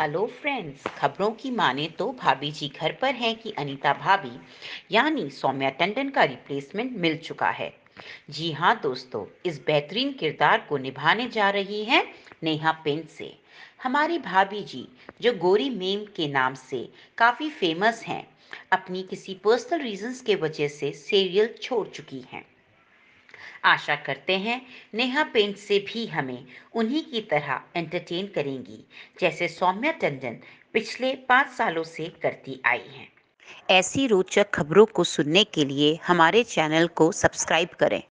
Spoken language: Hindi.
हेलो फ्रेंड्स खबरों की माने तो भाभी जी घर पर हैं कि अनीता भाभी यानी सौम्या टंडन का रिप्लेसमेंट मिल चुका है जी हाँ दोस्तों इस बेहतरीन किरदार को निभाने जा रही हैं नेहा पेंट से हमारी भाभी जी जो गोरी मेम के नाम से काफ़ी फेमस हैं अपनी किसी पर्सनल रीजंस के वजह से सीरियल छोड़ चुकी हैं आशा करते हैं नेहा पेंट से भी हमें उन्हीं की तरह एंटरटेन करेंगी जैसे सौम्या टंडन पिछले पाँच सालों से करती आई हैं ऐसी रोचक खबरों को सुनने के लिए हमारे चैनल को सब्सक्राइब करें